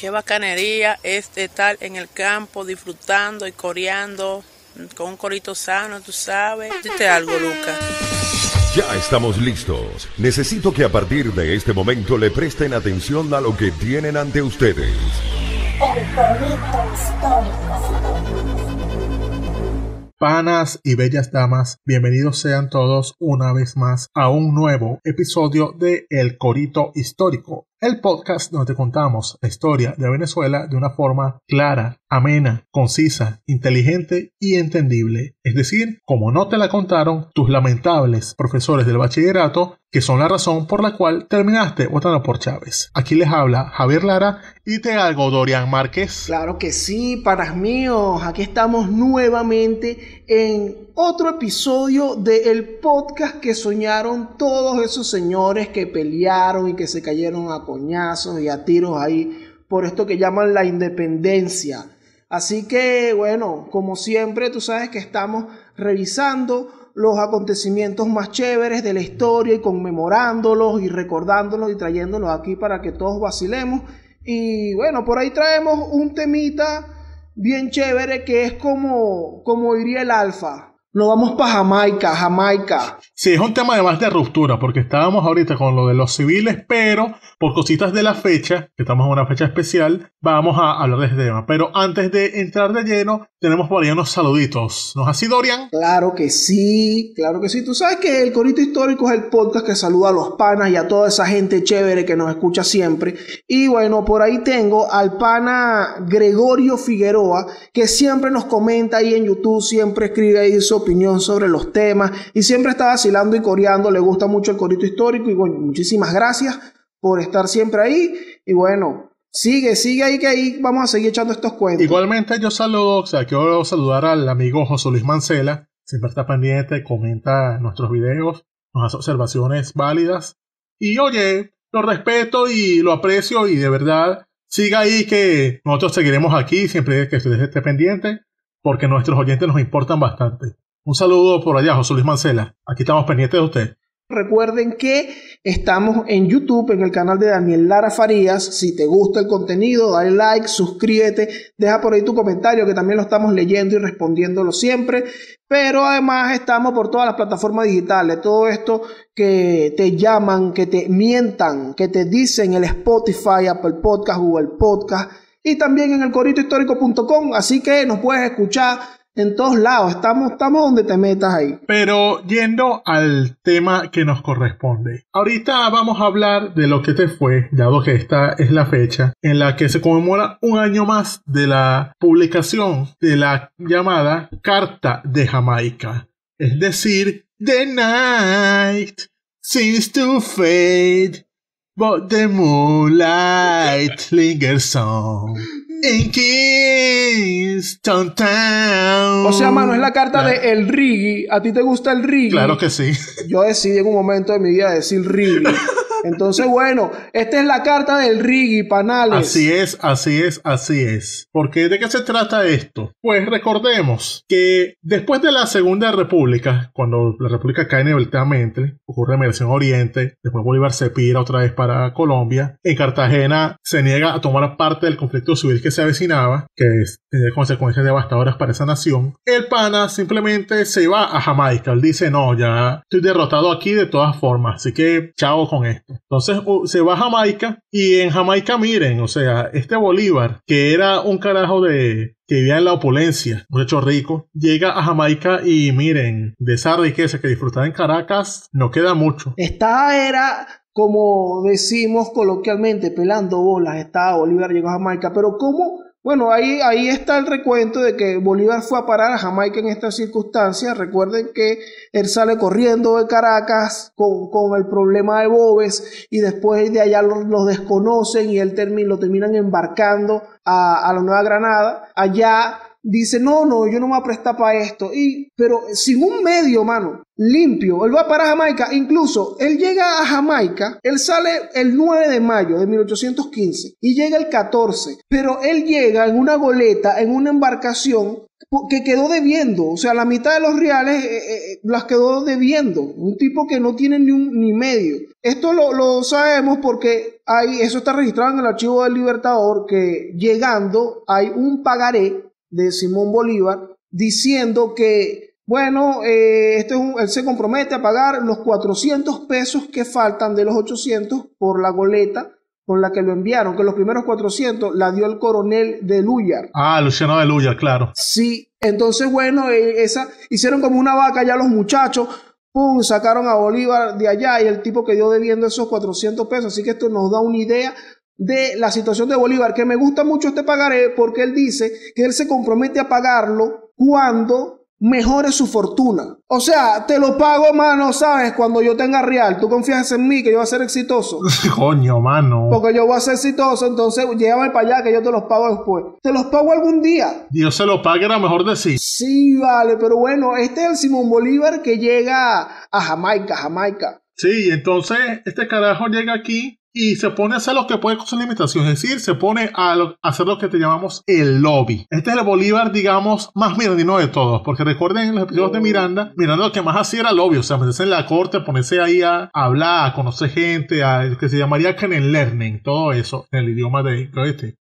Qué bacanería este estar en el campo disfrutando y coreando con un corito sano, tú sabes. Dite algo, Luca! Ya estamos listos. Necesito que a partir de este momento le presten atención a lo que tienen ante ustedes. El corito Panas y bellas damas, bienvenidos sean todos una vez más a un nuevo episodio de El Corito Histórico, el podcast donde te contamos la historia de Venezuela de una forma clara, amena, concisa, inteligente y entendible. Es decir, como no te la contaron tus lamentables profesores del bachillerato, que son la razón por la cual terminaste votando por Chávez. Aquí les habla Javier Lara y te algo Dorian Márquez. Claro que sí, panas míos, aquí estamos nuevamente en otro episodio del podcast que soñaron todos esos señores que pelearon y que se cayeron a coñazos y a tiros ahí por esto que llaman la independencia. Así que, bueno, como siempre, tú sabes que estamos revisando los acontecimientos más chéveres de la historia y conmemorándolos y recordándolos y trayéndolos aquí para que todos vacilemos. Y bueno, por ahí traemos un temita bien chévere que es como, como el alfa, no vamos para Jamaica, Jamaica. Sí, es un tema además de ruptura, porque estábamos ahorita con lo de los civiles, pero por cositas de la fecha, que estamos en una fecha especial, vamos a hablar de ese tema. Pero antes de entrar de lleno, tenemos por ahí unos saluditos. ¿Nos así, Dorian? Claro que sí, claro que sí. Tú sabes que el Corito Histórico es el podcast que saluda a los panas y a toda esa gente chévere que nos escucha siempre. Y bueno, por ahí tengo al pana Gregorio Figueroa, que siempre nos comenta ahí en YouTube, siempre escribe ahí sobre opinión sobre los temas y siempre está vacilando y coreando, le gusta mucho el corito histórico y muchísimas gracias por estar siempre ahí y bueno, sigue, sigue ahí que ahí vamos a seguir echando estos cuentos. Igualmente yo saludo, o sea, quiero saludar al amigo José Luis Mancela, siempre está pendiente, comenta nuestros videos, nos hace observaciones válidas y oye, lo respeto y lo aprecio y de verdad siga ahí que nosotros seguiremos aquí siempre que ustedes esté pendiente porque nuestros oyentes nos importan bastante. Un saludo por allá, José Luis Mancela. Aquí estamos pendientes de usted. Recuerden que estamos en YouTube, en el canal de Daniel Lara Farías. Si te gusta el contenido, dale like, suscríbete, deja por ahí tu comentario, que también lo estamos leyendo y respondiéndolo siempre. Pero además estamos por todas las plataformas digitales. Todo esto que te llaman, que te mientan, que te dicen el Spotify, Apple Podcast, Google Podcast y también en el coritohistórico.com. Así que nos puedes escuchar en todos lados, estamos, estamos donde te metas ahí. Pero yendo al tema que nos corresponde. Ahorita vamos a hablar de lo que te fue, dado que esta es la fecha en la que se conmemora un año más de la publicación de la llamada Carta de Jamaica. Es decir, The Night Seems to Fade the Kingston O sea, mano, es la carta de el reggae. ¿A ti te gusta el reggae? Claro que sí. Yo decidí en un momento de mi vida decir reggae. Entonces, bueno, esta es la carta del Rigi, Panales. Así es, así es, así es. Porque de qué se trata esto? Pues recordemos que después de la Segunda República, cuando la República cae inevitablemente, ocurre en Oriente, después Bolívar se pira otra vez para Colombia, en Cartagena se niega a tomar parte del conflicto civil que se avecinaba, que tenía consecuencias devastadoras para esa nación. El pana simplemente se va a Jamaica, él dice, no, ya estoy derrotado aquí de todas formas, así que chao con esto. Entonces se va a Jamaica y en Jamaica miren, o sea, este Bolívar, que era un carajo de que vivía en la opulencia, un hecho rico, llega a Jamaica y miren, de esa riqueza que disfrutaba en Caracas, no queda mucho. Esta era, como decimos coloquialmente, pelando bolas, está Bolívar llegó a Jamaica, pero ¿cómo bueno, ahí, ahí está el recuento de que Bolívar fue a parar a Jamaica en estas circunstancias. Recuerden que él sale corriendo de Caracas con, el problema de Bobes y después de allá los, desconocen y él lo terminan embarcando a, a la Nueva Granada. Allá dice, no, no, yo no me voy a prestar para esto. Y, pero sin un medio, mano, limpio, él va para Jamaica, incluso él llega a Jamaica, él sale el 9 de mayo de 1815 y llega el 14, pero él llega en una goleta, en una embarcación que quedó debiendo, o sea, la mitad de los reales eh, eh, eh, las quedó debiendo, un tipo que no tiene ni, un, ni medio. Esto lo, lo sabemos porque hay, eso está registrado en el archivo del Libertador, que llegando hay un pagaré de Simón Bolívar, diciendo que, bueno, eh, es él se compromete a pagar los 400 pesos que faltan de los 800 por la goleta con la que lo enviaron, que los primeros 400 la dio el coronel de Luyar. Ah, Luciano de Luyar, claro. Sí, entonces, bueno, eh, esa, hicieron como una vaca ya los muchachos, ¡pum! sacaron a Bolívar de allá y el tipo quedó debiendo esos 400 pesos, así que esto nos da una idea de la situación de Bolívar, que me gusta mucho este pagaré porque él dice que él se compromete a pagarlo cuando mejore su fortuna. O sea, te lo pago, mano, ¿sabes? Cuando yo tenga real. Tú confías en mí que yo voy a ser exitoso. Coño, mano. Porque yo voy a ser exitoso, entonces llévame para allá que yo te los pago después. Te los pago algún día. Dios se lo pague, era mejor decir. Sí, vale, pero bueno, este es el Simón Bolívar que llega a Jamaica, Jamaica. Sí, entonces este carajo llega aquí y se pone a hacer lo que puede con sus limitaciones, es decir, se pone a, hacer lo que te llamamos el lobby. Este es el Bolívar, digamos, más mirandino de todos, porque recuerden en los episodios de oh. Miranda, Miranda lo que más hacía era lobby, o sea, meterse en la corte, ponerse ahí a hablar, a conocer gente, a, que se llamaría el Learning, todo eso, en el idioma de este.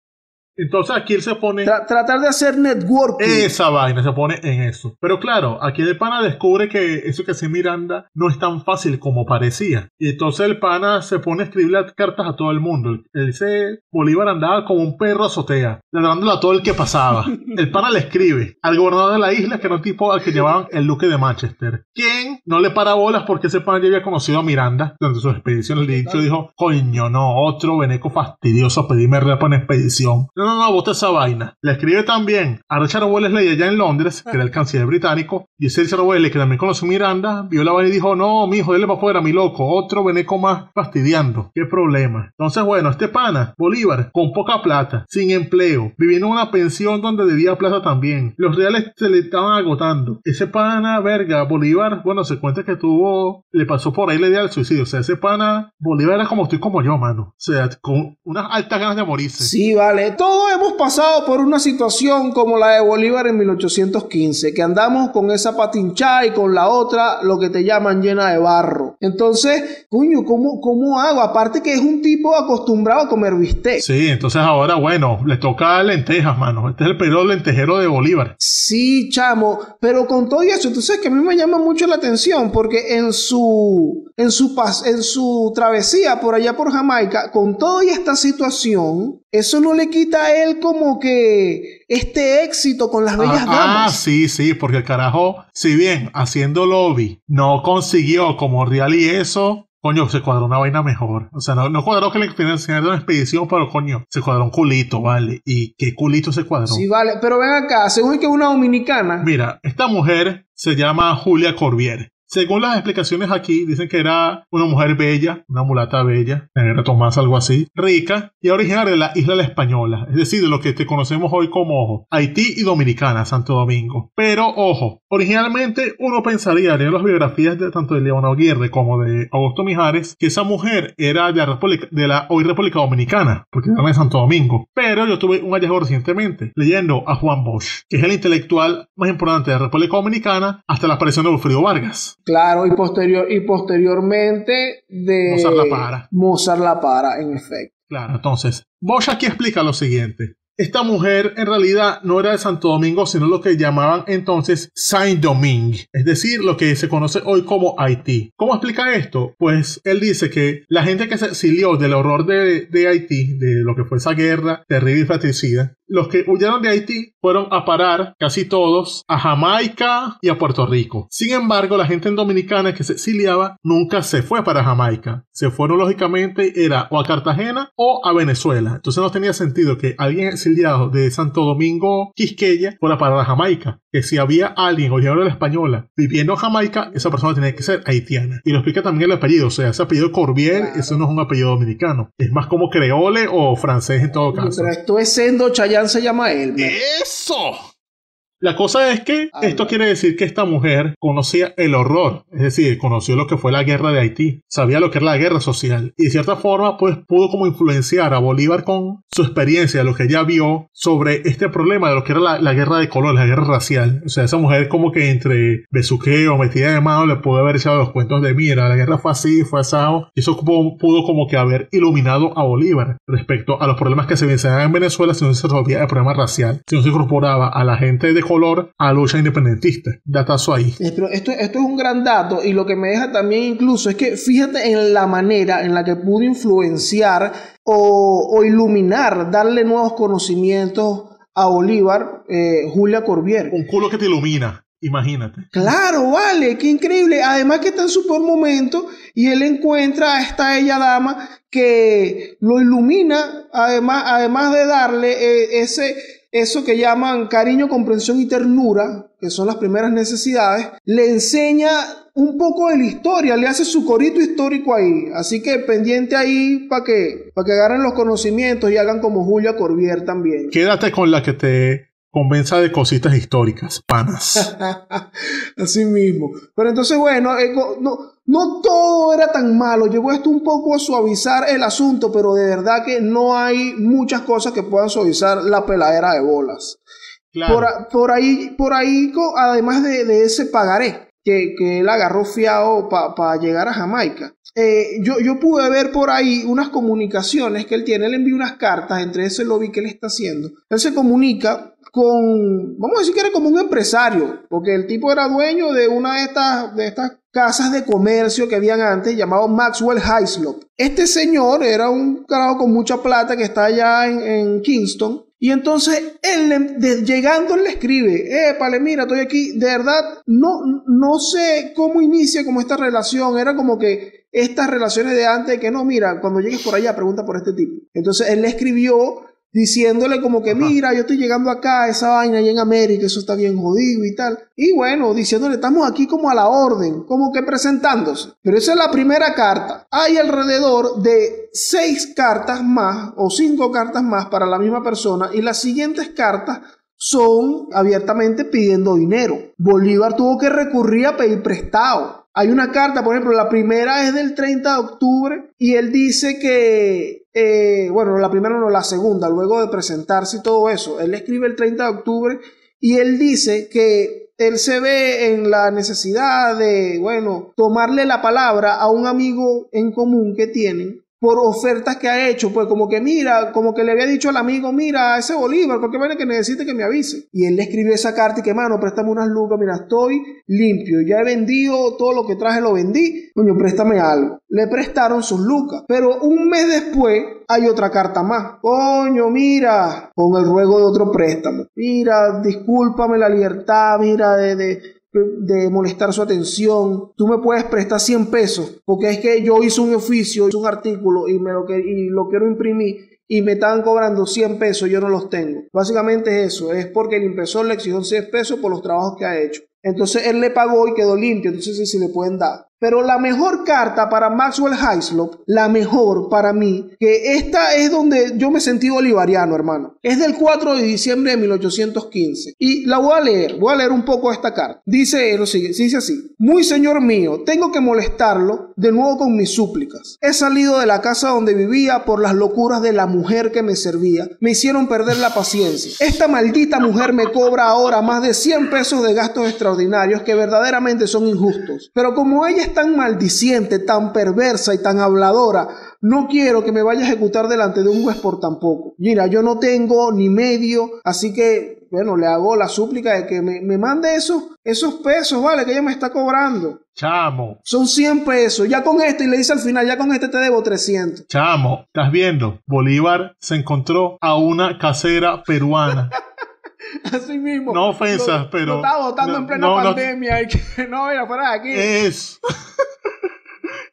Entonces aquí él se pone. tratar de hacer networking. Esa vaina se pone en eso. Pero claro, aquí el pana descubre que eso que hace Miranda no es tan fácil como parecía. Y entonces el pana se pone a escribirle cartas a todo el mundo. Él dice: Bolívar andaba como un perro azotea, ladrándole a todo el que pasaba. el pana le escribe al gobernador de la isla, que era un tipo al que llevaban el duque de Manchester. ¿Quién no le para bolas porque ese pana ya había conocido a Miranda durante su expedición? El dicho dijo: Coño, no, otro veneco fastidioso pedíme pedirme repa en expedición. No, no, no, bota esa vaina. Le escribe también a Richard Wellesley allá en Londres, que era el canciller británico, y ese Richard Wellesley, que también conoció a Miranda, vio la vaina y dijo, no, mi mijo, dele para afuera, mi loco, otro veneco más fastidiando, qué problema. Entonces, bueno, este pana, Bolívar, con poca plata, sin empleo, viviendo en una pensión donde debía plata también, los reales se le estaban agotando. Ese pana, verga, Bolívar, bueno, se cuenta que tuvo, le pasó por ahí la idea del suicidio, o sea, ese pana, Bolívar era como estoy como yo, mano, o sea, con unas altas ganas de morirse. Sí, vale, todo hemos pasado por una situación como la de Bolívar en 1815, que andamos con esa patincha y con la otra, lo que te llaman llena de barro. Entonces, coño, ¿cómo, cómo hago? Aparte que es un tipo acostumbrado a comer bistec. Sí, entonces ahora, bueno, le toca lentejas, mano. Este es el periodo lentejero de Bolívar. Sí, chamo, pero con todo eso, entonces que a mí me llama mucho la atención, porque en su, en su, en su travesía por allá por Jamaica, con toda esta situación, eso no le quita a él como que este éxito con las bellas ah, ah, damas. Ah, sí, sí, porque el carajo, si bien haciendo lobby no consiguió como real y eso, coño, se cuadró una vaina mejor. O sea, no, cuadró que le de una expedición, pero coño, se cuadró un culito, ¿vale? ¿Y qué culito se cuadró? Sí, vale, pero ven acá, según que es una dominicana. Mira, esta mujer se llama Julia Corbier. Según las explicaciones aquí, dicen que era una mujer bella, una mulata bella, negra Tomás, algo así, rica y originaria de la isla la Española, es decir, de lo que te conocemos hoy como Haití y Dominicana, Santo Domingo. Pero ojo, originalmente uno pensaría, leyendo las biografías de tanto de León Aguirre como de Augusto Mijares, que esa mujer era de la, de la hoy República Dominicana, porque era de Santo Domingo. Pero yo tuve un hallazgo recientemente, leyendo a Juan Bosch, que es el intelectual más importante de la República Dominicana hasta la aparición de Wilfrido Vargas. Claro, y, posterior, y posteriormente de... Mozart la para. Mozart la para, en efecto. Claro, entonces, Bosch aquí explica lo siguiente. Esta mujer en realidad no era de Santo Domingo, sino lo que llamaban entonces Saint-Domingue, es decir, lo que se conoce hoy como Haití. ¿Cómo explica esto? Pues él dice que la gente que se exilió del horror de, Haití, de lo que fue esa guerra terrible y fratricida, los que huyeron de Haití fueron a parar, casi todos, a Jamaica y a Puerto Rico. Sin embargo, la gente Dominicana que se exiliaba nunca se fue para Jamaica. Se fueron, lógicamente, era o a Cartagena o a Venezuela. Entonces no tenía sentido que alguien se de Santo Domingo, Quisqueya, por la parada Jamaica. Que si había alguien originario de la española viviendo en Jamaica, esa persona tenía que ser haitiana. Y lo explica también el apellido, o sea, ese apellido Corbier, eso no es un apellido dominicano. Es más como creole o francés en todo caso. Pero esto es Sendo, Chayán se llama él. ¡Eso! La cosa es que ah, esto quiere decir que esta mujer conocía el horror, es decir, conoció lo que fue la guerra de Haití, sabía lo que era la guerra social y de cierta forma pues pudo como influenciar a Bolívar con su experiencia, lo que ella vio sobre este problema de lo que era la, guerra de color, la guerra racial. O sea, esa mujer como que entre besuqueo, metida de mano, le pudo haber echado los cuentos de mira, la guerra fue así, fue asado, y eso pudo, como que haber iluminado a Bolívar respecto a los problemas que se vencían en Venezuela si no se resolvía el problema racial, si no se incorporaba a la gente de color a lucha independentista. Datazo ahí. Pero esto, esto es un gran dato y lo que me deja también incluso es que fíjate en la manera en la que pudo influenciar o, iluminar, darle nuevos conocimientos a Bolívar, eh, Julia Corbier. Un culo que te ilumina. Imagínate. Claro, vale, qué increíble. Además que está en su peor momento y él encuentra a esta ella dama que lo ilumina, además, además de darle eh, ese, eso que llaman cariño, comprensión y ternura, que son las primeras necesidades, le enseña un poco de la historia, le hace su corito histórico ahí. Así que pendiente ahí para que, que agarren los conocimientos y hagan como Julia Corbier también. Quédate con la que te Convenza de cositas históricas, panas. Así mismo. Pero entonces, bueno, eh, no, no todo era tan malo. Llegó esto un poco a suavizar el asunto, pero de verdad que no hay muchas cosas que puedan suavizar la peladera de bolas. Por, ahí, por ahí, además de, ese pagaré que, él agarró fiado para llegar a Jamaica. Eh, yo, yo pude ver por ahí unas comunicaciones que él tiene. Él envió unas cartas entre ese lobby que él está haciendo. Él se comunica con, vamos a decir que era como un empresario, porque el tipo era dueño de una de estas, de estas casas de comercio que habían antes llamado Maxwell Hyslop. Este señor era un carajo con mucha plata que está allá en, Kingston. Y entonces él llegando le escribe, eh, mira, estoy aquí. De verdad, no, no sé cómo inicia como esta relación. Era como que estas relaciones de antes, que no, mira, cuando llegues por allá, pregunta por este tipo. Entonces él le escribió diciéndole como que, mira, yo estoy llegando acá, esa vaina allá en América, eso está bien jodido y tal. Y bueno, diciéndole, estamos aquí como a la orden, como que presentándose. Pero esa es la primera carta. Hay alrededor de seis cartas más o cinco cartas más para la misma persona y las siguientes cartas son abiertamente pidiendo dinero. Bolívar tuvo que recurrir a pedir prestado hay una carta, por ejemplo, la primera es del 30 de octubre y él dice que, eh, bueno, la primera no, la segunda, luego de presentarse y todo eso, él escribe el 30 de octubre y él dice que él se ve en la necesidad de, bueno, tomarle la palabra a un amigo en común que tienen por ofertas que ha hecho, pues como que mira, como que le había dicho al amigo, mira, ese Bolívar, porque manera que necesite que me avise. Y él le escribió esa carta y que, mano, préstame unas lucas, mira, estoy limpio, ya he vendido todo lo que traje, lo vendí, coño, préstame algo. Le prestaron sus lucas, pero un mes después hay otra carta más. Coño, mira, con el ruego de otro préstamo. Mira, discúlpame la libertad, mira, de de molestar su atención. Tú me puedes prestar 100 pesos porque es que yo hice un oficio, hice un artículo y, me lo, que, y lo quiero imprimir y me estaban cobrando 100 pesos, yo no los tengo. Básicamente es eso, es porque el impresor le exigió 100 pesos por los trabajos que ha hecho. Entonces él le pagó y quedó limpio, entonces sí, sí le pueden dar. Pero la mejor carta para Maxwell Heislop, la mejor para mí, que esta es donde yo me sentí bolivariano, hermano. Es del 4 de diciembre de 1815. Y la voy a leer, voy a leer un poco esta carta. Dice lo siguiente, dice así. Muy señor mío, tengo que molestarlo de nuevo con mis súplicas. He salido de la casa donde vivía por las locuras de la mujer que me servía. Me hicieron perder la paciencia. Esta maldita mujer me cobra ahora más de 100 pesos de gastos extraordinarios que verdaderamente son injustos. Pero como ella tan maldiciente, tan perversa y tan habladora, no quiero que me vaya a ejecutar delante de un juez por tampoco. Mira, yo no tengo ni medio, así que, bueno, le hago la súplica de que me, mande esos, esos pesos, ¿vale? Que ella me está cobrando. Chamo. Son 100 pesos. Ya con esto, y le dice al final, ya con este te debo 300. Chamo, estás viendo, Bolívar se encontró a una casera peruana. Así mismo. No ofensas, pero. Lo está votando en plena pandemia y que no, mira, fuera de aquí. Es.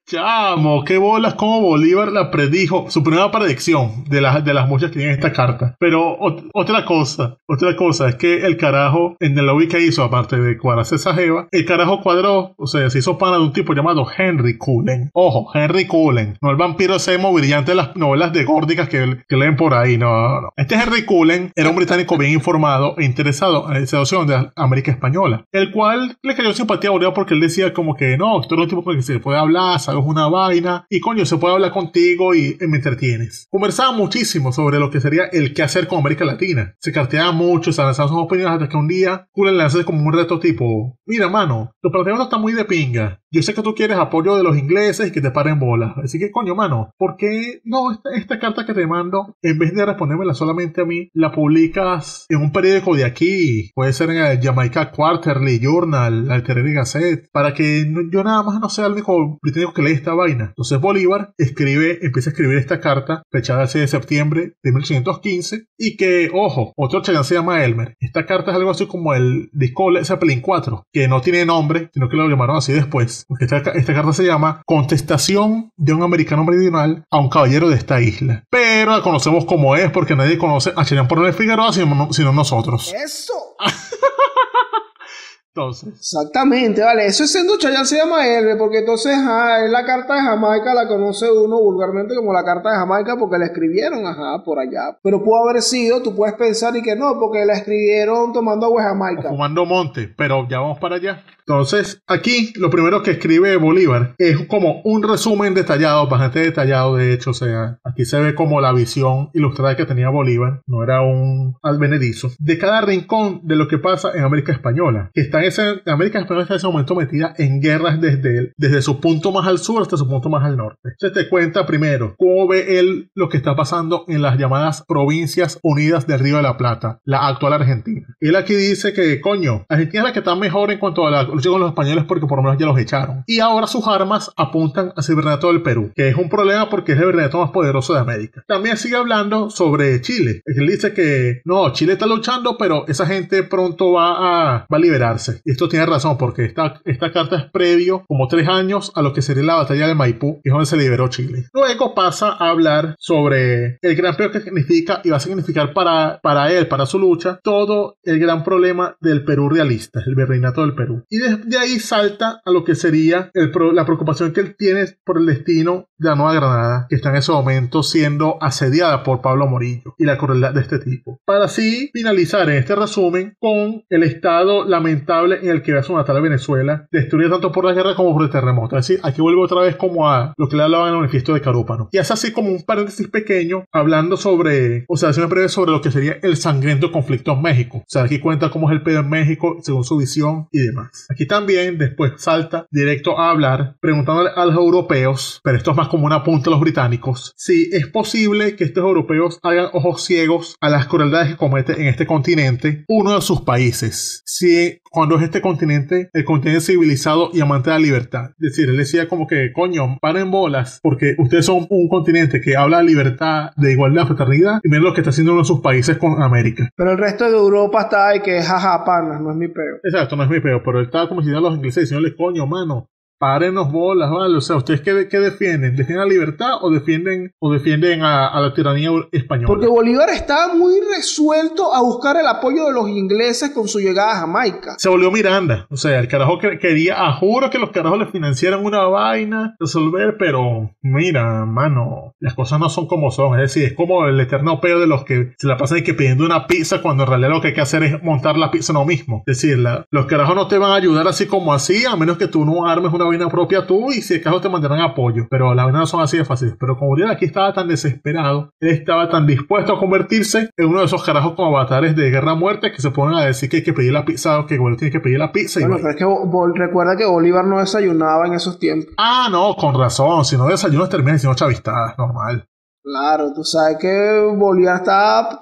Chamo, qué bolas como Bolívar la predijo, su primera predicción de, las de las muchas que tienen esta carta. Pero otra cosa, otra cosa es que el carajo en el lobby que hizo, aparte de cuadrarse César jeva, el carajo cuadró, o sea, se hizo pana de un tipo llamado Henry Cullen. Ojo, Henry Cullen, no el vampiro semo brillante de las novelas de górdicas que, leen por ahí, no, no, no. Este Henry Cullen era un británico bien informado e interesado en la situación de América Española, el cual le cayó simpatía a Bolívar porque él decía como que no, esto es un tipo que se puede hablar, es una vaina y coño, se puede hablar contigo y, me entretienes. Conversaba muchísimo sobre lo que sería el qué hacer con América Latina. Se carteaba mucho, se lanzaban sus opiniones hasta que un día Cooler le como un reto tipo, mira mano, los planteamientos está muy de pinga. Yo sé que tú quieres apoyo de los ingleses y que te paren bolas. Así que coño mano, ¿por qué no esta, carta que te mando, en vez de respondérmela solamente a mí, la publicas en un periódico de aquí? Puede ser en el Jamaica Quarterly Journal, Alternative Gazette, para que yo nada más no sea el único británico que esta vaina. Entonces Bolívar escribe, empieza a escribir esta carta fechada el de septiembre de 1815 y que, ojo, otro chagán se llama Elmer. Esta carta es algo así como el Disco Zeppelin 4, que no tiene nombre, sino que lo llamaron así después. Porque esta, esta carta se llama Contestación de un americano meridional a un caballero de esta isla. Pero la conocemos como es porque nadie conoce a Chayán por el Figueroa sino, sino nosotros. ¡Eso! Exactamente, vale. Eso es ducha ya se llama Elbe, porque entonces ajá, la carta de Jamaica, la conoce uno vulgarmente como la carta de Jamaica porque la escribieron, ajá, por allá. Pero pudo haber sido, tú puedes pensar y que no, porque la escribieron tomando agua de Jamaica. tomando monte, pero ya vamos para allá. Entonces, aquí lo primero que escribe Bolívar es como un resumen detallado, bastante detallado, de hecho, o sea, aquí se ve como la visión ilustrada que tenía Bolívar, no era un albenedizo, de cada rincón de lo que pasa en América Española, que está en ese, América Española está en ese momento metida en guerras desde, desde su punto más al sur hasta su punto más al norte. Se te cuenta primero cómo ve él lo que está pasando en las llamadas provincias unidas del Río de la Plata, la actual Argentina. Él aquí dice que, coño, Argentina es la que está mejor en cuanto a la lucha con los españoles porque por lo menos ya los echaron. Y ahora sus armas apuntan a Cibernato del Perú, que es un problema porque es el cibernato más poderoso de América. También sigue hablando sobre Chile. Él dice que no, Chile está luchando, pero esa gente pronto va a, va a liberarse. Y esto tiene razón porque esta, esta carta es previo como tres años a lo que sería la batalla de Maipú, y es donde se liberó Chile. Luego pasa a hablar sobre el gran peor que significa y va a significar para, para él, para su lucha, todo el gran problema del Perú realista, el virreinato del Perú. Y de de, ahí salta a lo que sería la preocupación que él tiene por el destino de la Nueva Granada, que está en ese momento siendo asediada por Pablo Morillo y la crueldad de este tipo. Para así finalizar en este resumen con el estado lamentable en el que va a su natal Venezuela, destruida tanto por la guerra como por el terremoto. Es decir, aquí vuelvo otra vez como a lo que le hablaba en el manifiesto de Carúpano. Y hace así como un paréntesis pequeño hablando sobre, o sea, hace una breve sobre lo que sería el sangriento conflicto en México. O sea, aquí cuenta cómo es el pedo en México según su visión y demás. Aquí también después salta directo a hablar preguntándole a los europeos, pero esto es más como un apunte a los británicos, si es posible que estos europeos hagan ojos ciegos a las crueldades que comete en este continente uno de sus países. Si cuando es este continente, el continente civilizado y amante de la libertad. Es decir, él decía como que, coño, en bolas, porque ustedes son un continente que habla de libertad, de igualdad, fraternidad, y miren lo que está haciendo uno de sus países con América. Pero el resto de Europa está ahí que jaja, panas, no es mi peo. Exacto, no es mi peo, pero él estaba como si a los ingleses diciéndole, coño, mano, Párenos bolas, ¿vale? O sea, ¿ustedes qué, qué defienden? ¿Defienden la libertad o defienden, o defienden a, la tiranía española? Porque Bolívar estaba muy resuelto a buscar el apoyo de los ingleses con su llegada a Jamaica. Se volvió Miranda. O sea, el carajo quería, a juro que los carajos le financiaran una vaina, resolver, pero mira, mano, las cosas no son como son. Es decir, es como el eterno peo de los que se la pasan que pidiendo una pizza cuando en realidad lo que hay que hacer es montar la pizza no mismo. Es decir, los carajos no te van a ayudar así como así, a menos que tú no armes una vaina propia tú y si el caso te mandarán apoyo, pero la verdad no son así de fáciles. Pero como Bolívar aquí estaba tan desesperado, él estaba tan dispuesto a convertirse en uno de esos carajos como avatares de guerra muerte que se ponen a decir que hay que pedir la pizza o que Bolívar tiene que pedir la pizza. bueno, pero es que recuerda que Bolívar no desayunaba en esos tiempos. Ah, no, con razón. Si no desayunas terminas siendo chavistada normal. Claro, tú sabes que Bolívar estaba,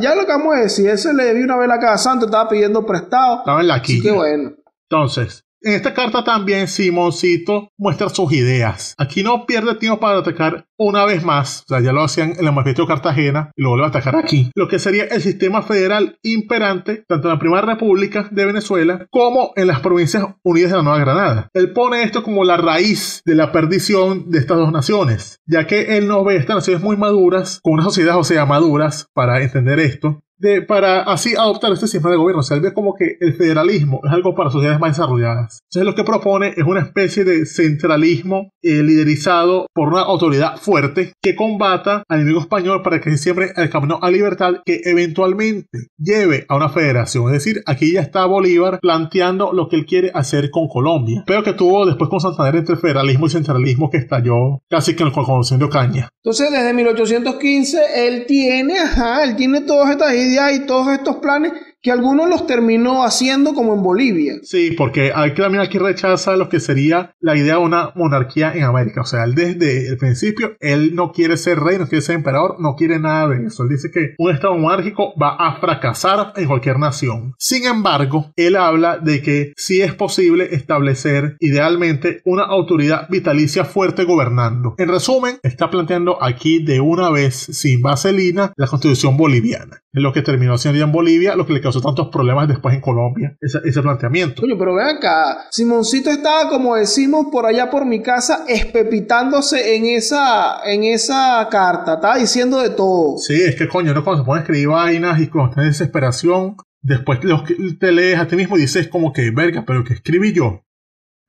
ya lo acabamos de decir, ese le vi una vez la casa Santo, estaba pidiendo prestado. Estaba en la quilla. Así bueno. Entonces, en esta carta también Simoncito muestra sus ideas. Aquí no pierde tiempo para atacar una vez más, o sea, ya lo hacían en la manifiesto de Cartagena y lo vuelve a atacar aquí, lo que sería el sistema federal imperante tanto en la Primera República de Venezuela como en las provincias unidas de la Nueva Granada. Él pone esto como la raíz de la perdición de estas dos naciones, ya que él no ve estas naciones muy maduras, con una sociedad o sea, maduras para entender esto, para así adoptar este sistema de gobierno. Se ve como que el federalismo es algo para sociedades más desarrolladas. Entonces lo que propone es una especie de centralismo eh, liderizado por una autoridad fuerte que combata al enemigo español para que se siembre el camino a libertad que eventualmente lleve a una federación. Es decir, aquí ya está Bolívar planteando lo que él quiere hacer con Colombia, pero que tuvo después con Santander entre federalismo y centralismo que estalló casi que en el conocimiento Caña. Entonces desde 1815 él tiene, ajá, él tiene todos estos ideas y todos estos planes que algunos los terminó haciendo como en Bolivia. Sí, porque hay que también aquí rechaza lo que sería la idea de una monarquía en América. O sea, desde el principio, él no quiere ser rey, no quiere ser emperador, no quiere nada de eso. Él dice que un estado monárquico va a fracasar en cualquier nación. Sin embargo, él habla de que sí es posible establecer idealmente una autoridad vitalicia fuerte gobernando. En resumen, está planteando aquí de una vez sin vaselina la constitución boliviana. En lo que terminó haciendo ya en Bolivia, lo que le causó tantos problemas después en Colombia, ese, planteamiento. Coño, pero vean acá, Simoncito estaba, como decimos, por allá por mi casa, espepitándose en esa, en esa carta, estaba diciendo de todo. Sí, es que coño, no cuando se pone a escribir vainas y cuando está en desesperación, después te lees a ti mismo y dices como que, verga, pero que escribí yo?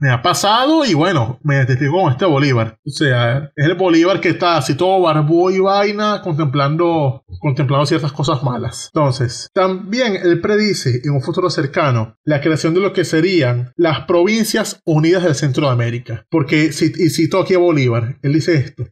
me ha pasado y bueno, me identifico con este Bolívar. O sea, es el Bolívar que está así todo barbudo y vaina, contemplando, contemplando ciertas cosas malas. Entonces, también él predice en un futuro cercano la creación de lo que serían las provincias unidas del Centro de América. Porque, y cito aquí a Bolívar, él dice esto,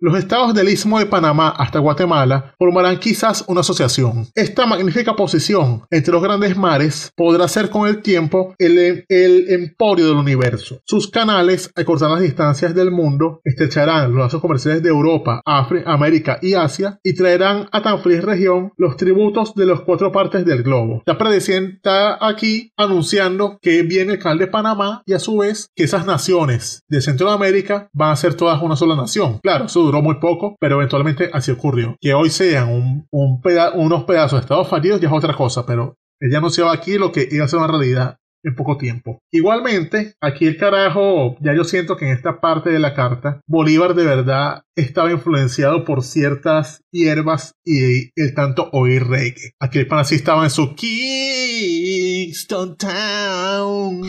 los estados del Istmo de Panamá hasta Guatemala formarán quizás una asociación. Esta magnífica posición entre los grandes mares podrá ser con el tiempo el, emporio del universo. Sus canales acortarán las distancias del mundo, estrecharán los lazos comerciales de Europa, África, América y Asia y traerán a tan feliz región los tributos de las cuatro partes del globo. la predeciente está aquí anunciando que viene el canal de Panamá y a su vez que esas naciones de Centroamérica van a ser todas una sola nación. Claro, su duró muy poco, pero eventualmente así ocurrió. Que hoy sean un, un unos pedazos de Estados fallidos ya es otra cosa, pero ella anunciaba aquí lo que iba a ser una realidad en poco tiempo. Igualmente, aquí el carajo, ya yo siento que en esta parte de la carta, Bolívar de verdad estaba influenciado por ciertas hierbas y el tanto oír reggae. Aquí el pana sí estaba en su Kingston Town.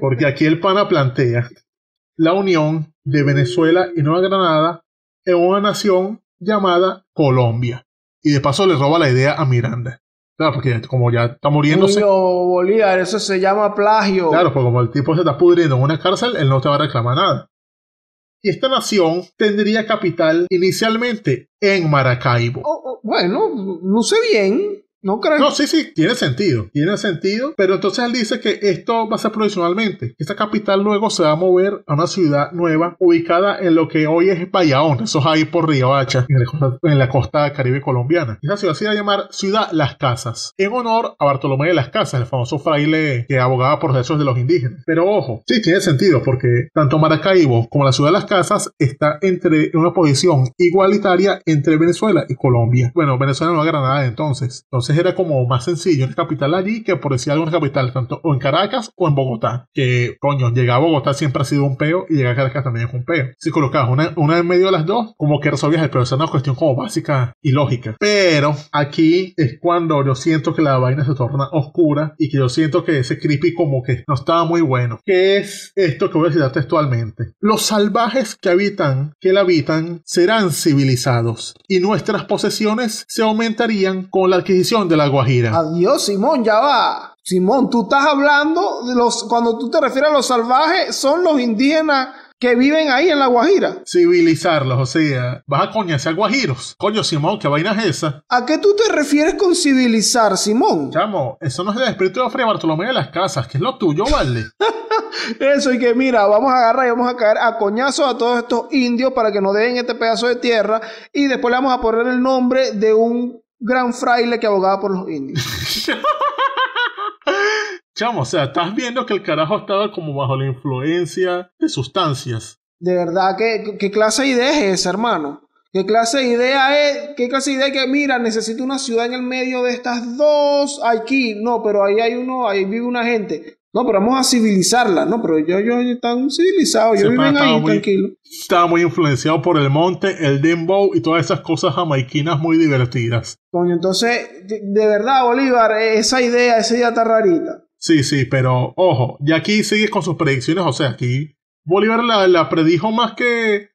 Porque aquí el pana plantea la unión de Venezuela y Nueva Granada en una nación llamada Colombia. Y de paso le roba la idea a Miranda. Claro, porque como ya está muriéndose. Julio Bolívar, eso se llama plagio. Claro, porque como el tipo se está pudriendo en una cárcel, él no te va a reclamar nada. Y esta nación tendría capital inicialmente en Maracaibo. Oh, oh, bueno... No sé bien. ¿No creo. No, sí, sí, tiene sentido, tiene sentido, pero entonces él dice que esto va a ser provisionalmente. Esta capital luego se va a mover a una ciudad nueva ubicada en lo que hoy es Bayahón, eso es ahí por Río en, en la costa caribe colombiana. Esa ciudad se va a llamar Ciudad Las Casas, en honor a Bartolomé de Las Casas, el famoso fraile que abogaba por derechos de los indígenas. Pero ojo, sí, tiene sentido, porque tanto Maracaibo como la Ciudad Las Casas está entre una posición igualitaria entre Venezuela y Colombia. Bueno, Venezuela no es Granada entonces. Entonces era como más sencillo el capital allí que por decir algo capital, tanto o en Caracas o en Bogotá. Que coño, llegar a Bogotá siempre ha sido un peo y llegar a Caracas también es un peo. Si colocabas una, en medio de las dos, como que resolvías el peo. Esa es una cuestión como básica y lógica. Pero aquí es cuando yo siento que la vaina se torna oscura y que yo siento que ese creepy como que no estaba muy bueno. ¿Qué es esto que voy a citar textualmente? Los salvajes que habitan, que la habitan, serán civilizados y nuestras posesiones se aumentarían con la adquisición de la Guajira. Adiós, Simón, ya va. Simón, tú estás hablando de los, cuando tú te refieres a los salvajes, son los indígenas que viven ahí en la Guajira. Civilizarlos, o sea, vas a coñarse a guajiros. Coño, Simón, qué vaina es esa. ¿A qué tú te refieres con civilizar, Simón? Chamo, eso no es el espíritu de Fray Bartolomé de las Casas, que es lo tuyo, vale. eso, y que mira, vamos a agarrar y vamos a caer a coñazo a todos estos indios para que nos den este pedazo de tierra y después le vamos a poner el nombre de un gran fraile que abogaba por los indios. Chamo, o sea, estás viendo que el carajo estaba como bajo la influencia de sustancias. De verdad, ¿qué, qué clase de idea es esa, hermano? ¿Qué clase de idea es? ¿Qué clase de idea es que, mira, necesito una ciudad en el medio de estas dos? Aquí, no, pero ahí hay uno, ahí vive una gente. No, pero vamos a civilizarla. No, pero yo, yo, yo tan civilizado, yo ahí tranquilo. Estaba muy influenciado por el monte, el dembow y todas esas cosas jamaiquinas muy divertidas. Coño, entonces, de, verdad, Bolívar, eh, esa idea, esa idea está rarita. Sí, sí, pero ojo, y aquí sigue con sus predicciones, o sea, aquí Bolívar la, predijo más que,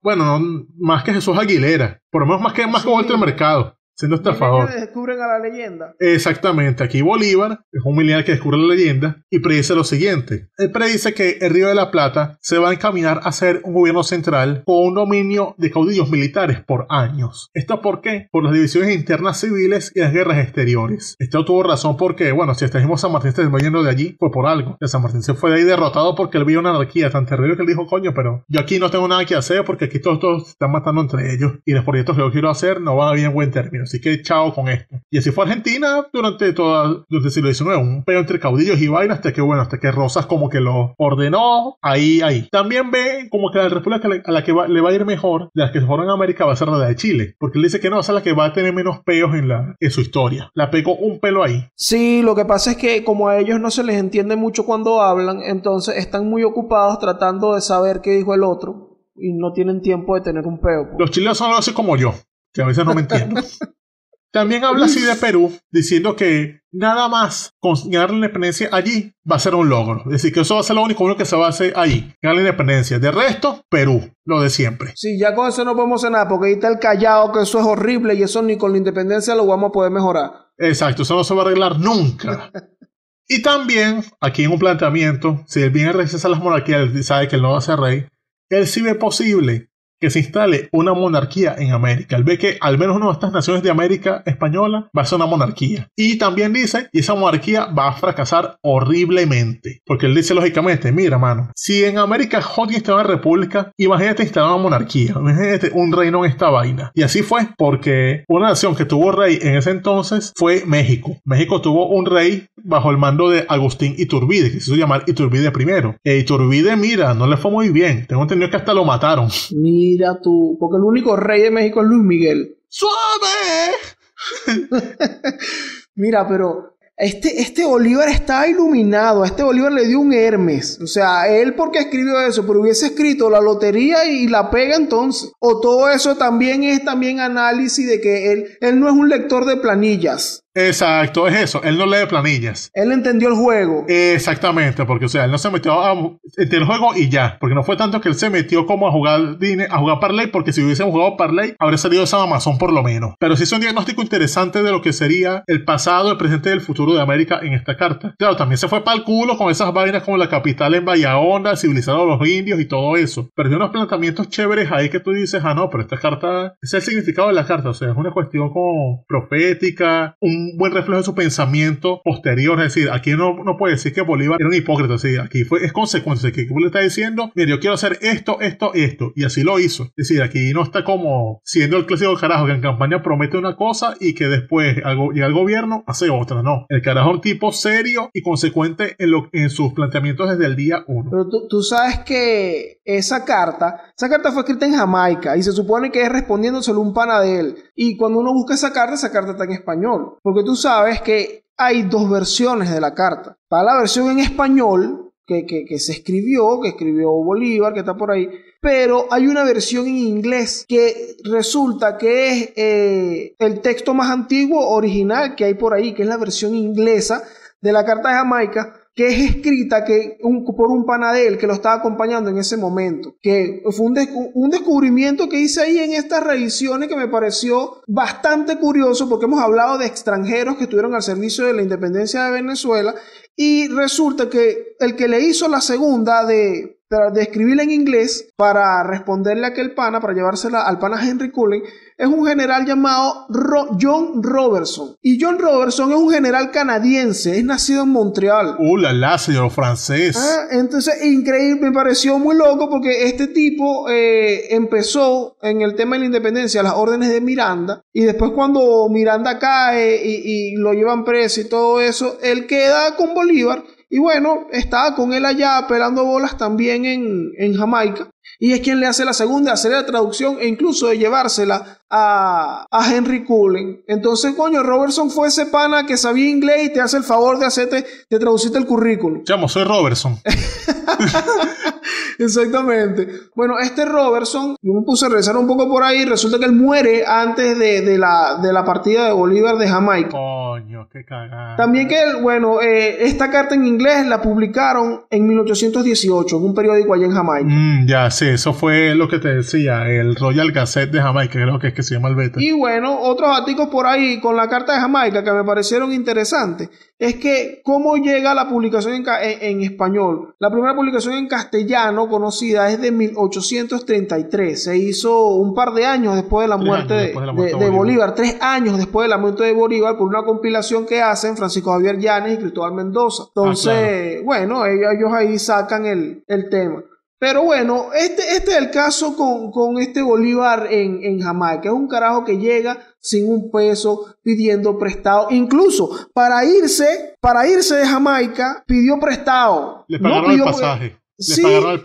bueno, más que Jesús Aguilera, por lo menos más que, más sí. que Mercado siendo estafador. Que descubren a la leyenda. Exactamente, aquí Bolívar es un militar que descubre la leyenda y predice lo siguiente. Él predice que el Río de la Plata se va a encaminar a ser un gobierno central con un dominio de caudillos militares por años. ¿Esto por qué? Por las divisiones internas civiles y las guerras exteriores. Esto tuvo razón porque, bueno, si extrajimos San Martín se yendo de allí, fue por algo. El San Martín se fue de ahí derrotado porque él vio una anarquía tan terrible que él dijo, coño, pero yo aquí no tengo nada que hacer porque aquí todos, están matando entre ellos y los proyectos que yo quiero hacer no van a bien buen término. Así que chao con esto. Y así fue Argentina durante todo durante el siglo XIX. Un peo entre caudillos y vainas hasta que, bueno, hasta que Rosas como que lo ordenó ahí, ahí. También ve como que la república a la que le va a ir mejor de las que se fueron a América va a ser la de Chile. Porque él dice que no, esa es la que va a tener menos peos en, la, su historia. La pegó un pelo ahí. Sí, lo que pasa es que como a ellos no se les entiende mucho cuando hablan, entonces están muy ocupados tratando de saber qué dijo el otro y no tienen tiempo de tener un peo. Pues. Los chilenos son así como yo que a veces no me entiendo. También habla así de Perú, diciendo que nada más ganar la independencia allí va a ser un logro. Es decir, que eso va a ser lo único que se va a hacer allí, ganar la independencia. De resto, Perú, lo de siempre. Sí, ya con eso no podemos hacer nada, porque ahí está el callado, que eso es horrible y eso ni con la independencia lo vamos a poder mejorar. Exacto, eso no se va a arreglar nunca. y también, aquí en un planteamiento, si él viene a las monarquías, y sabe que él no va a ser rey, él sí ve posible que se instale una monarquía en América. Él ve que al menos una de estas naciones de América española va a ser una monarquía. Y también dice, y esa monarquía va a fracasar horriblemente. Porque él dice lógicamente, mira, mano, si en América jorge estaba en república, imagínate instalar una monarquía, imagínate un reino en esta vaina. Y así fue, porque una nación que tuvo rey en ese entonces fue México. México tuvo un rey bajo el mando de Agustín Iturbide, que se hizo llamar Iturbide primero. E Iturbide, mira, no le fue muy bien. Tengo entendido que hasta lo mataron. Mira Porque el único rey de México es Luis Miguel. ¡Suave! Mira, pero este, este Bolívar está iluminado. este Bolívar le dio un Hermes. O sea, él porque escribió eso, pero hubiese escrito la lotería y la pega entonces. O todo eso también es también análisis de que él, él no es un lector de planillas. Exacto, es eso. Él no lee planillas. Él entendió el juego. Exactamente, porque o sea, él no se metió a entender el juego y ya. Porque no fue tanto que él se metió como a jugar a jugar parlay, porque si hubiésemos jugado parlay, habría salido esa Amazon por lo menos. Pero sí es un diagnóstico interesante de lo que sería el pasado, el presente y el futuro de América en esta carta. Claro, también se fue para el culo con esas vainas como la capital en Bahía civilizado a los indios y todo eso. Pero hay unos planteamientos chéveres ahí que tú dices, ah, no, pero esta carta, es el significado de la carta. O sea, es una cuestión como profética, un buen reflejo de su pensamiento posterior. Es decir, aquí no, no puede decir que Bolívar era un hipócrita. Es aquí fue, es consecuencia. Aquí le está diciendo, mire, yo quiero hacer esto, esto, esto. Y así lo hizo. Es decir, aquí no está como siendo el clásico carajo que en campaña promete una cosa y que después llega al gobierno, hace otra. No. El carajo es un tipo serio y consecuente en, en sus planteamientos desde el día uno. Pero tú, tú sabes que esa carta, esa carta fue escrita en Jamaica y se supone que es respondiéndoselo un pana de él. Y cuando uno busca esa carta, esa carta está en español. Porque tú sabes que hay dos versiones de la carta. Está la versión en español, que, se escribió, que escribió Bolívar, que está por ahí, pero hay una versión en inglés que resulta que es eh, el texto más antiguo, original que hay por ahí, que es la versión inglesa de la Carta de Jamaica, que es escrita que un, por un panadel que lo estaba acompañando en ese momento, que fue un, descubrimiento que hice ahí en estas revisiones que me pareció bastante curioso porque hemos hablado de extranjeros que estuvieron al servicio de la independencia de Venezuela y resulta que el que le hizo la segunda de, de escribirla en inglés para responderle a aquel pana, para llevársela al pana Henry Cullen, es un general llamado John Robertson. Y John Robertson es un general canadiense, es nacido en Montreal. ¡Uh, la, señor francés! Ah, entonces, increíble, me pareció muy loco porque este tipo eh, empezó en el tema de la independencia, las órdenes de Miranda, y después cuando Miranda cae y, lo llevan preso y todo eso, él queda con Bolívar. Y bueno, estaba con él allá pelando bolas también en, en Jamaica. Y es quien le hace la segunda, hacer la traducción e incluso de llevársela a, Henry Cullen. Entonces, coño, Robertson fue ese pana que sabía inglés y te hace el favor de hacerte, de traducirte el currículum. Chamo, soy Robertson. Exactamente. Bueno, este Robertson, yo me puse a rezar un poco por ahí, resulta que él muere antes de, la, de la, partida de Bolívar de Jamaica. Coño, qué cagada. También que él, bueno, eh, esta carta en inglés la publicaron en 1818 en un periódico allá en Jamaica. Mm, ya, sí, eso fue lo que te decía, el Royal Gazette de Jamaica, creo que es que y bueno, otros datos por ahí con la carta de Jamaica que me parecieron interesantes es que cómo llega la publicación en, español. La primera publicación en castellano conocida es de 1833. Se hizo un par de años después de la muerte, de, Bolívar. tres años después de la muerte de Bolívar, por una compilación que hacen Francisco Javier Llanes y Cristóbal Mendoza. Entonces, ah, bueno, ellos, ahí sacan el tema. Pero bueno, este, este es el caso con, este Bolívar en, Jamaica. Es un carajo que llega sin un peso, pidiendo prestado. Incluso para irse, para irse de Jamaica, pidió prestado. Le pagaron el pasaje. Sí,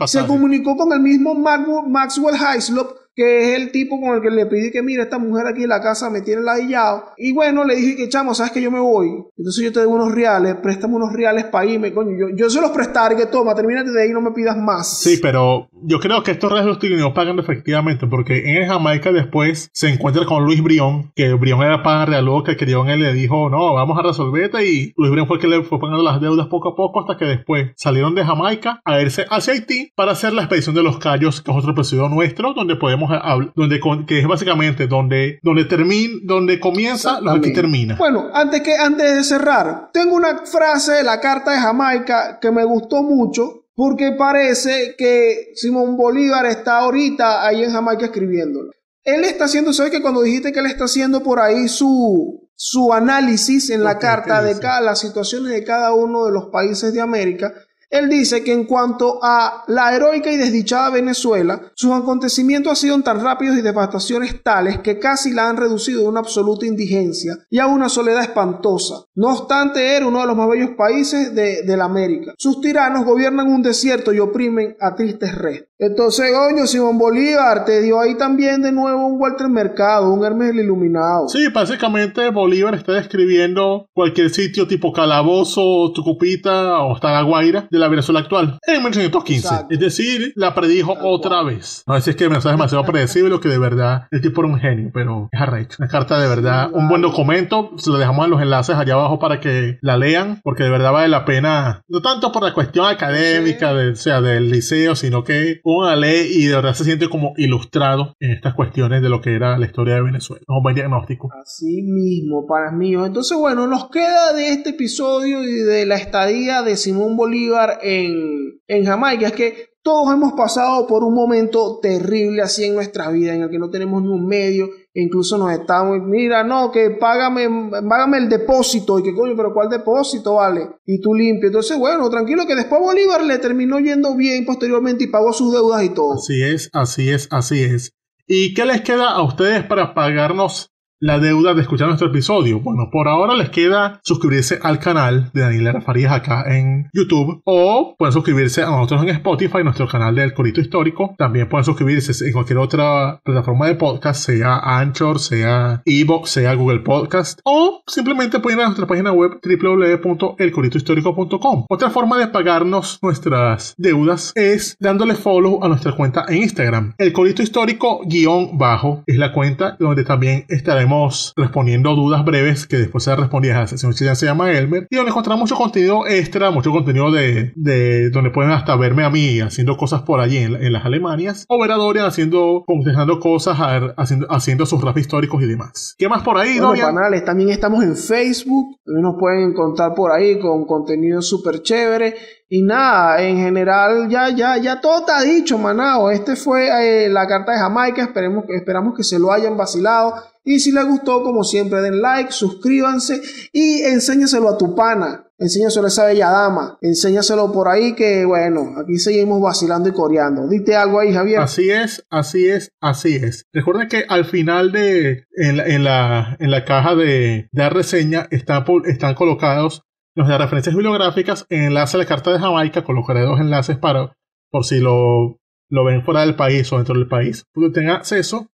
se comunicó con el mismo Maxwell Heislop que es el tipo con el que le pide que, mira, esta mujer aquí en la casa me tiene ladillado. Y bueno, le dije que, chamo, sabes que yo me voy. Entonces yo te debo unos reales, préstame unos reales para irme, coño. Yo, yo se los prestaré, que toma, termínate de ahí, no me pidas más. Sí, pero yo creo que estos reales los pagan efectivamente, porque en Jamaica después se encuentra con Luis Brión, que Brión era pan real que querían él le dijo, no, vamos a resolverte. Y Luis Brión fue el que le fue pagando las deudas poco a poco hasta que después salieron de Jamaica a irse hacia Haití para hacer la expedición de los Cayos, que es otro episodio nuestro, donde podemos donde, que es básicamente donde, donde, termina, donde comienza lo termina. Bueno, antes, que, antes de cerrar, tengo una frase de la Carta de Jamaica que me gustó mucho, porque parece que Simón Bolívar está ahorita ahí en Jamaica escribiéndola. Él está haciendo, ¿sabes que cuando dijiste que él está haciendo por ahí su, su análisis en la carta de cada, las situaciones de cada uno de los países de América, él dice que en cuanto a la heroica y desdichada Venezuela, sus acontecimientos han sido tan rápidos y devastaciones tales que casi la han reducido a una absoluta indigencia y a una soledad espantosa. No obstante, era uno de los más bellos países de, la América. Sus tiranos gobiernan un desierto y oprimen a tristes restos. Entonces, coño, Simón Bolívar te dio ahí también de nuevo un Walter Mercado, un Hermes Iluminado. Sí, básicamente Bolívar está describiendo cualquier sitio tipo Calabozo, Tucupita o hasta La Guaira de la Venezuela actual en 1915. Es decir, la predijo otra vez. No es que Venezuela mensaje es demasiado predecible, que de verdad el tipo era un genio, pero es arrecho. Una carta de verdad, un buen documento. Se lo dejamos en los enlaces allá abajo para que la lean, porque de verdad vale la pena, no tanto por la cuestión académica, de, o sea, del liceo, sino que una ley y de verdad se siente como ilustrado en estas cuestiones de lo que era la historia de Venezuela. Un buen diagnóstico. Así mismo, para mí. Entonces, bueno, nos queda de este episodio y de la estadía de Simón Bolívar en, en Jamaica es que todos hemos pasado por un momento terrible así en nuestra vida, en el que no tenemos ni un medio, e incluso nos estamos, mira, no, que págame, el depósito, y que coño, pero ¿cuál depósito vale? Y tú limpio. Entonces, bueno, tranquilo, que después Bolívar le terminó yendo bien posteriormente y pagó sus deudas y todo. Así es, así es, así es. ¿Y qué les queda a ustedes para pagarnos la deuda de escuchar nuestro episodio? Bueno, por ahora les queda suscribirse al canal de Daniela Farías acá en YouTube o pueden suscribirse a nosotros en Spotify, nuestro canal de El Corito Histórico. También pueden suscribirse en cualquier otra plataforma de podcast, sea Anchor, sea Evox, sea Google Podcast o simplemente pueden ir a nuestra página web www.elcoritohistórico.com. Otra forma de pagarnos nuestras deudas es dándole follow a nuestra cuenta en Instagram. El Corito Histórico guión bajo es la cuenta donde también estaremos respondiendo dudas breves que después se respondía a la sección se llama Elmer y donde encontrarán mucho contenido extra, mucho contenido de, de, donde pueden hasta verme a mí haciendo cosas por allí en, en las Alemanias o ver a Dorian haciendo, contestando cosas, haciendo, haciendo, sus rap históricos y demás. ¿Qué más por ahí, bueno, Dorian? también estamos en Facebook, nos pueden encontrar por ahí con contenido súper chévere. Y nada, en general ya, ya, ya todo está dicho, Manao. Este fue eh, la carta de Jamaica, esperemos, esperamos que se lo hayan vacilado. Y si les gustó, como siempre, den like, suscríbanse y enséñaselo a tu pana. Enséñaselo a esa bella dama. Enséñaselo por ahí que, bueno, aquí seguimos vacilando y coreando. Dite algo ahí, Javier. Así es, así es, así es. Recuerden que al final de, la, en la, caja de, de reseña está, están colocados los de referencias bibliográficas, enlace a la carta de Jamaica, colocaré dos enlaces para, por si lo, lo ven fuera del país o dentro del país, porque tengan acceso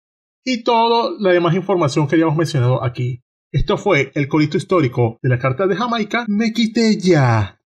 y toda la demás información que habíamos mencionado aquí. Esto fue el colito histórico de la Carta de Jamaica. Me quité ya.